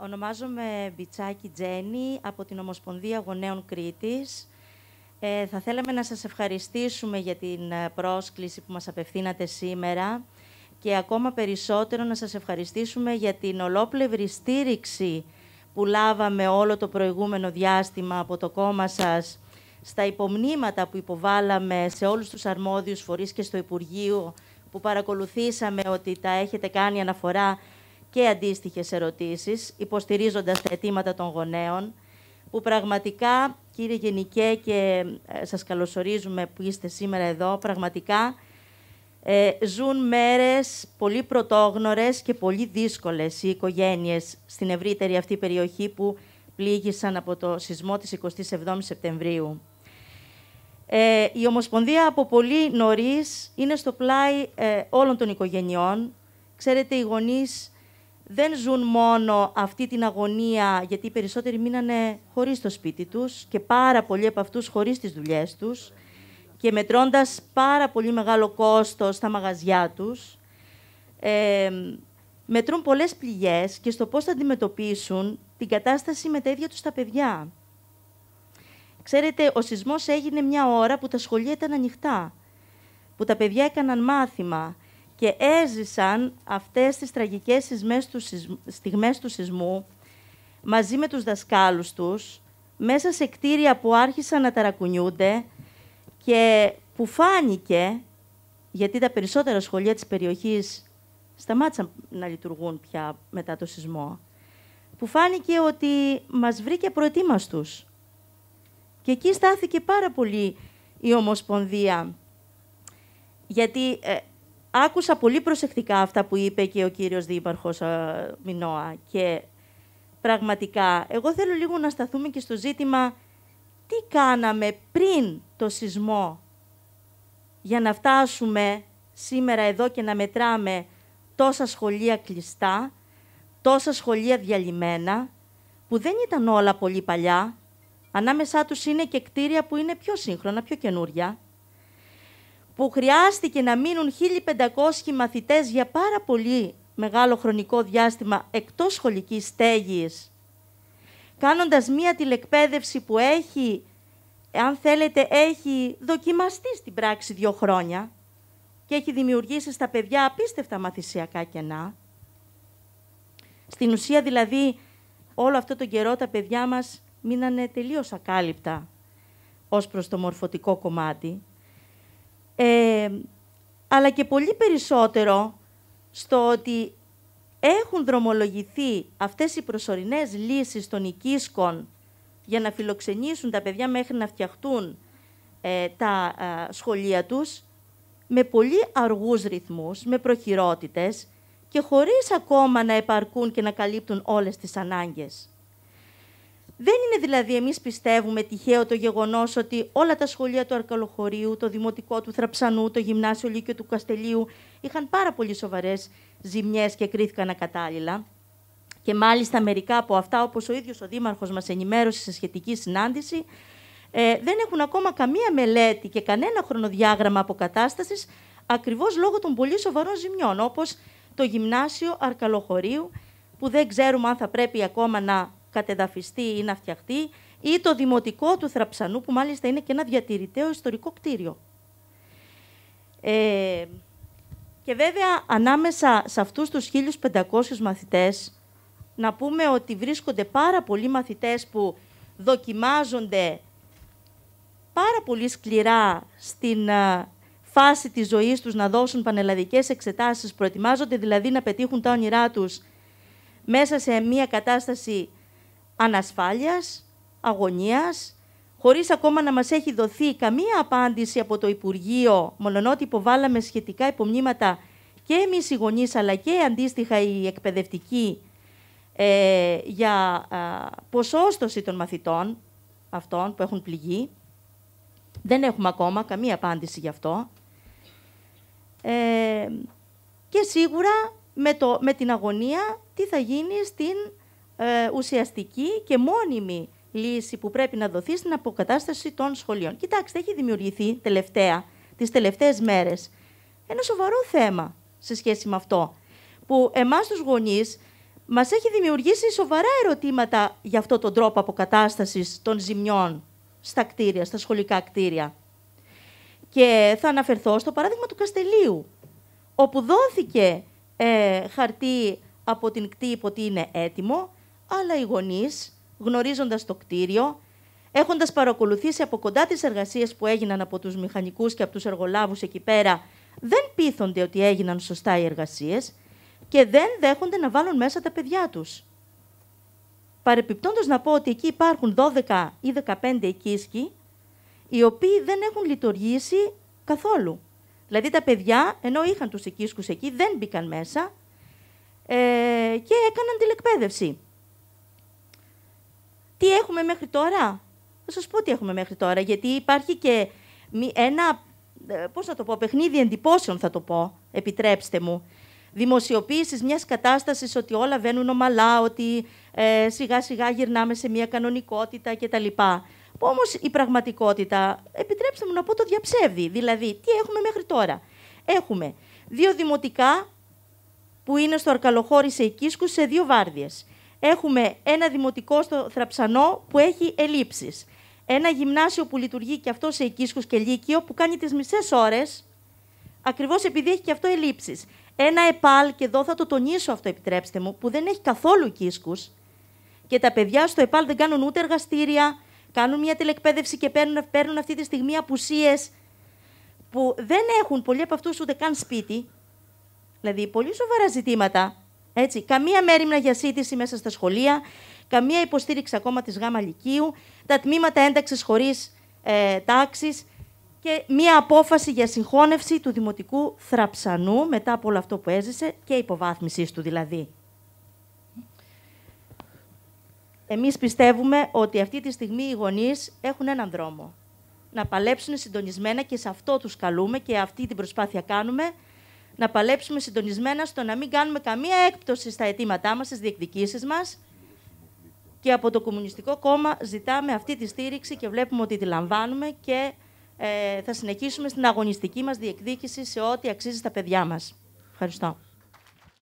Ονομάζομαι Μπιτσάκη Τζένι από την Ομοσπονδία Γονέων Κρήτης. Ε, θα θέλαμε να σας ευχαριστήσουμε για την ε, πρόσκληση που μας απευθύνατε σήμερα και ακόμα περισσότερο να σας ευχαριστήσουμε για την ολόπλευρη στήριξη που λάβαμε όλο το προηγούμενο διάστημα από το κόμμα σας στα υπομνήματα που υποβάλαμε σε όλους τους αρμόδιους φορείς και στο Υπουργείο που παρακολουθήσαμε ότι τα έχετε κάνει αναφορά και αντίστοιχες ερωτήσεις, υποστηρίζοντας τα αιτήματα των γονέων, που πραγματικά, κύριε Γενικέ, και ε, σας καλωσορίζουμε που είστε σήμερα εδώ, πραγματικά ε, ζουν μέρες πολύ πρωτόγνωρες και πολύ δύσκολες οι οικογένειες στην ευρύτερη αυτή περιοχή που πλήγησαν από το σεισμό της 27 Η Σεπτεμβρίου. Ε, η Ομοσπονδία από πολύ νωρίς είναι στο πλάι όλων των οικογενειών. Ξέρετε, οι γονείς δεν ζουν μόνο αυτή την αγωνία, γιατί οι περισσότεροι μείνανε χωρίς το σπίτι τους και πάρα πολλοί από αυτούς χωρίς τις δουλειές τους και μετρώντας πάρα πολύ μεγάλο κόστος στα μαγαζιά τους, ε, μετρούν πολλές πληγές και στο πώς θα αντιμετωπίσουν την κατάσταση με τα ίδια τους τα παιδιά. Ξέρετε, ο σεισμός έγινε μια ώρα που τα σχολεία ήταν ανοιχτά, που τα παιδιά έκαναν μάθημα, και έζησαν αυτές τις τραγικές στιγμές του σεισμού μαζί με τους δασκάλους τους, μέσα σε κτίρια που άρχισαν να ταρακουνιούνται και που φάνηκε, γιατί τα περισσότερα σχολεία της περιοχής σταμάτησαν να λειτουργούν πια μετά το σεισμό, που φάνηκε ότι μας βρήκε προετοίμαστους. Και εκεί στάθηκε πάρα πολύ η Ομοσπονδία. Γιατί ε, άκουσα πολύ προσεκτικά αυτά που είπε και ο κύριος Δήμαρχος ε, Μινώα και πραγματικά εγώ θέλω λίγο να σταθούμε και στο ζήτημα τι κάναμε πριν το σεισμό για να φτάσουμε σήμερα εδώ και να μετράμε τόσα σχολεία κλειστά, τόσα σχολεία διαλυμένα, που δεν ήταν όλα πολύ παλιά. Ανάμεσά τους είναι και κτίρια που είναι πιο σύγχρονα, πιο καινούρια που χρειάστηκε να μείνουν 1.500 μαθητές για πάρα πολύ μεγάλο χρονικό διάστημα εκτός σχολικής στέγης, κάνοντας μία τηλεκπαίδευση που έχει, αν θέλετε, έχει δοκιμαστεί στην πράξη δύο χρόνια και έχει δημιουργήσει στα παιδιά απίστευτα μαθησιακά κενά. Στην ουσία, δηλαδή, όλο αυτό το καιρό τα παιδιά μας μείνανε τελείως ακάλυπτα ως προς το μορφωτικό κομμάτι. Ε, αλλά και πολύ περισσότερο στο ότι έχουν δρομολογηθεί αυτές οι προσωρινές λύσεις των οικίσκων για να φιλοξενήσουν τα παιδιά μέχρι να φτιαχτούν ε, τα ε, σχολεία τους με πολύ αργούς ρυθμούς, με προχειρότητες και χωρίς ακόμα να επαρκούν και να καλύπτουν όλες τις ανάγκες. Δεν είναι δηλαδή, εμείς πιστεύουμε, τυχαίο το γεγονός ότι όλα τα σχολεία του Αρκαλοχωρίου, το δημοτικό του Θραψανού, το γυμνάσιο Λύκειο του Καστελίου είχαν πάρα πολύ σοβαρές ζημιές και κρίθηκαν ακατάλληλα. Και μάλιστα μερικά από αυτά, όπως ο ίδιος ο Δήμαρχος μας ενημέρωσε σε σχετική συνάντηση, ε, δεν έχουν ακόμα καμία μελέτη και κανένα χρονοδιάγραμμα αποκατάστασης ακριβώς λόγω των πολύ σοβαρών ζημιών, όπως το γυμνάσιο Αρκαλοχωρίου, που δεν ξέρουμε αν θα πρέπει ακόμα να κατεδαφιστεί ή να φτιαχτεί, ή το δημοτικό του Θραψανού, που μάλιστα είναι και ένα διατηρητέο ιστορικό κτίριο. Ε, και βέβαια, ανάμεσα σε αυτούς τους 1.500 μαθητές, να πούμε ότι βρίσκονται πάρα πολλοί μαθητές που δοκιμάζονται πάρα πολύ σκληρά στην ε, φάση της ζωής τους να δώσουν πανελλαδικές εξετάσεις, προετοιμάζονται δηλαδή να πετύχουν τα όνειρά τους μέσα σε μια κατάσταση ανασφάλειας, αγωνίας, χωρίς ακόμα να μας έχει δοθεί καμία απάντηση από το Υπουργείο, μολονότι υποβάλαμε σχετικά υπομνήματα και εμείς οι γονείς, αλλά και αντίστοιχα οι εκπαιδευτικοί, ε, για α, ποσόστοση των μαθητών αυτών που έχουν πληγεί. Δεν έχουμε ακόμα καμία απάντηση γι' αυτό. Ε, και σίγουρα με, το, με την αγωνία τι θα γίνει στην ε, ουσιαστική και μόνιμη λύση που πρέπει να δοθεί στην αποκατάσταση των σχολείων. Κοιτάξτε, έχει δημιουργηθεί τελευταία, τις τελευταίες μέρες, ένα σοβαρό θέμα σε σχέση με αυτό, που εμάς τους γονείς μας έχει δημιουργήσει σοβαρά ερωτήματα για αυτό τον τρόπο αποκατάστασης των ζημιών στα κτίρια, στα σχολικά κτίρια. Και θα αναφερθώ στο παράδειγμα του Καστελίου, όπου δόθηκε ε, χαρτί από την κτή που είναι έτοιμο, αλλά οι γονείς, γνωρίζοντας το κτίριο, έχοντας παρακολουθήσει από κοντά τις εργασίες που έγιναν από τους μηχανικούς και από τους εργολάβους εκεί πέρα, δεν πείθονται ότι έγιναν σωστά οι εργασίες και δεν δέχονται να βάλουν μέσα τα παιδιά τους. Παρεπιπτόντως να πω ότι εκεί υπάρχουν 12 ή 15 οικίσκοι, οι οποίοι δεν έχουν λειτουργήσει καθόλου. Δηλαδή τα παιδιά, ενώ είχαν τους οικίσκους εκεί, δεν μπήκαν μέσα ε, και έκαναν τηλεκπαίδευση. Τι έχουμε μέχρι τώρα. Θα σας πω τι έχουμε μέχρι τώρα, γιατί υπάρχει και ένα, ε, πώς θα το πω, παιχνίδι εντυπώσεων θα το πω, επιτρέψτε μου. Δημοσιοποίησης μιας κατάστασης ότι όλα βαίνουν ομαλά, ότι ε, σιγά σιγά γυρνάμε σε μια κανονικότητα κτλ. Που όμως η πραγματικότητα, επιτρέψτε μου να πω το διαψεύδει, δηλαδή τι έχουμε μέχρι τώρα. Έχουμε δύο δημοτικά που είναι στο Αρκαλοχώρι σε Οικίσκου σε δύο βάρδιες. Έχουμε ένα δημοτικό στο Θραψανό που έχει ελλείψεις. Ένα γυμνάσιο που λειτουργεί και αυτό σε οικίσκους και λύκειο που κάνει τις μισές ώρες. Ακριβώς επειδή έχει και αυτό ελλείψεις. Ένα ΕΠΑΛ, και εδώ θα το τονίσω αυτό, επιτρέψτε μου, που δεν έχει καθόλου οικίσκους και τα παιδιά στο ΕΠΑΛ δεν κάνουν ούτε εργαστήρια, κάνουν μια τηλεκπαίδευση και παίρνουν, παίρνουν αυτή τη στιγμή απουσίες, που δεν έχουν πολλοί από αυτούς ούτε καν σπίτι. Δηλαδή, πολύ σοβαρά ζητήματα έτσι, καμία μέρημνα για σύντηση μέσα στα σχολεία, καμία υποστήριξη ακόμα της ΓΑΜΑ Λυκείου, τα τμήματα ένταξης χωρίς ε, τάξη και μία απόφαση για συγχώνευση του Δημοτικού Θραψανού μετά από όλο αυτό που έζησε και υποβάθμισης του δηλαδή. Εμείς πιστεύουμε ότι αυτή τη στιγμή οι γονείς έχουν έναν δρόμο. Να παλέψουν συντονισμένα και σε αυτό τους καλούμε και αυτή την προσπάθεια κάνουμε να παλέψουμε συντονισμένα στο να μην κάνουμε καμία έκπτωση στα αιτήματά μας, στις διεκδικήσεις μας. Και από το Κομμουνιστικό Κόμμα ζητάμε αυτή τη στήριξη και βλέπουμε ότι τη λαμβάνουμε και ε, θα συνεχίσουμε στην αγωνιστική μας διεκδίκηση σε ό,τι αξίζει στα παιδιά μας. Ευχαριστώ.